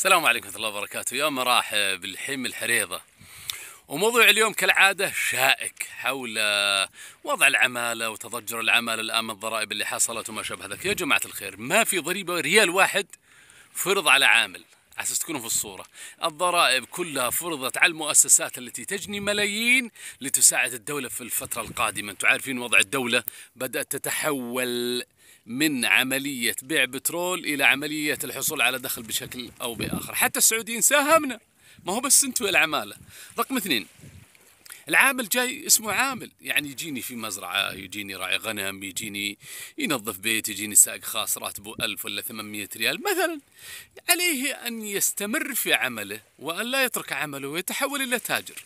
السلام عليكم ورحمة الله وبركاته يا مرحبا الحم الحريضة وموضوع اليوم كالعادة شائك حول وضع العمالة وتضجر العمالة الآن من الضرائب اللي حصلت وما شابه ذلك يا جماعة الخير ما في ضريبة ريال واحد فرض على عامل أساس تكونوا في الصورة الضرائب كلها فرضت على المؤسسات التي تجني ملايين لتساعد الدولة في الفترة القادمة أنتم عارفين وضع الدولة بدأت تتحول من عملية بيع بترول إلى عملية الحصول على دخل بشكل أو بآخر حتى السعوديين ساهمنا ما هو بس انتم العمالة رقم اثنين العامل جاي اسمه عامل يعني يجيني في مزرعة يجيني راعي غنم يجيني ينظف بيت يجيني سائق خاص راتبه ألف ولا 800 ريال مثلا عليه أن يستمر في عمله وأن لا يترك عمله ويتحول إلى تاجر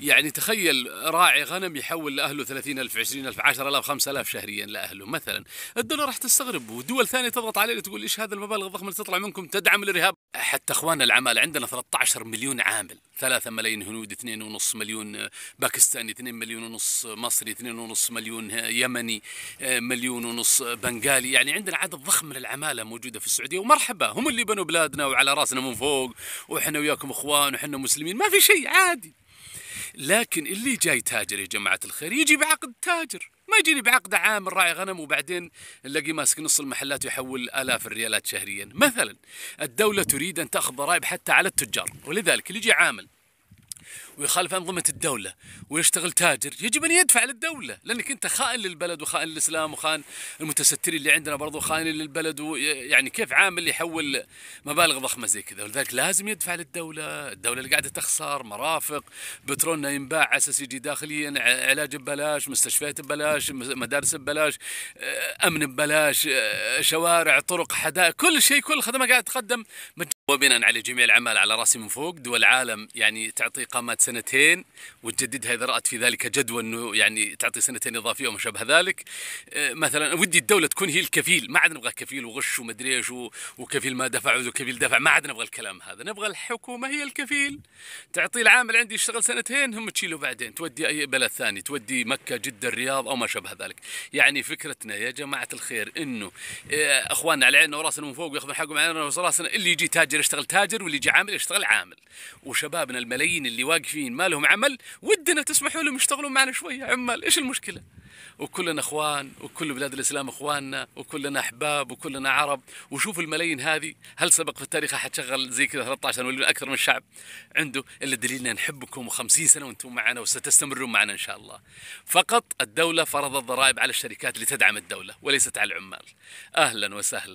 يعني تخيل راعي غنم يحول لأهله ثلاثين ألف عشرين ألف عشر ألاف خمسة ألاف شهريا لأهله مثلا الدولة راح تستغرب ودول ثانية تضغط عليه تقول إيش هذا المبالغ الضخمة اللي تطلع منكم تدعم الإرهاب حتى اخواننا العمال عندنا 13 مليون عامل 3 ملايين هنود 2.5 مليون آه، باكستاني 2 مليون ونص مصري 2.5 مليون آه، يمني آه، مليون ونص بنغالي يعني عندنا عدد ضخم من العماله موجوده في السعوديه ومرحبا هم اللي بنوا بلادنا وعلى راسنا من فوق واحنا وياكم اخوان واحنا مسلمين ما في شيء عادي لكن اللي جاي تاجر يا جماعه الخير يجي بعقد تاجر ما يجيني بعقد عام الراعي غنم وبعدين نلاقي ماسك نص المحلات ويحول آلاف الريالات شهريا مثلا الدولة تريد أن تأخذ ضرائب حتى على التجار ولذلك اللي يجي عامل ويخالف أنظمة الدولة ويشتغل تاجر يجب أن يدفع للدولة لأنك أنت خائن للبلد وخائن للإسلام وخائن المتسترين اللي عندنا برضو خائن للبلد ويعني كيف عامل يحول مبالغ ضخمة زي كذا ولذلك لازم يدفع للدولة الدولة اللي قاعدة تخسر مرافق بترولنا ينباع على أساس يجي داخليا علاج ببلاش مستشفيات ببلاش مدارس ببلاش آه، أمن ببلاش آه، شوارع طرق حدائق كل شيء كل خدمة قاعدة تقدم وبناء على جميع العمل على راسي من فوق دول العالم يعني تعطي قامات سنتين وتجددها اذا رات في ذلك جدوى انه يعني تعطي سنتين اضافيه وما شابه ذلك آه، مثلا ودي الدوله تكون هي الكفيل ما عاد نبغى كفيل وغش ومدري ايش وكفيل ما دفع وكفيل دفع ما عاد نبغى الكلام هذا نبغى الحكومه هي الكفيل تعطي العامل عندي يشتغل سنتين هم تشيله بعدين تودي اي بلد ثاني تودي مكه جده الرياض او ما شابه ذلك يعني فكرتنا يا جماعه الخير انه آه، اخواننا على عيننا وراسنا من فوق ياخذون حقهم على عيننا وراسنا اللي يجي تاجر يشتغل تاجر واللي يجي عامل يشتغل عامل وشبابنا الملايين اللي واقفين واقفين ما لهم عمل ودنا تسمحوا لهم يشتغلون معنا شوية عمال إيش المشكلة وكلنا اخوان وكل بلاد الاسلام اخواننا وكلنا احباب وكلنا عرب وشوف الملايين هذه هل سبق في التاريخ احد شغل زي كذا 13 مليون اكثر من الشعب عنده الا دليلنا نحبكم و50 سنه وانتم معنا وستستمرون معنا ان شاء الله. فقط الدوله فرضت ضرائب على الشركات لتدعم الدوله وليست على العمال. اهلا وسهلا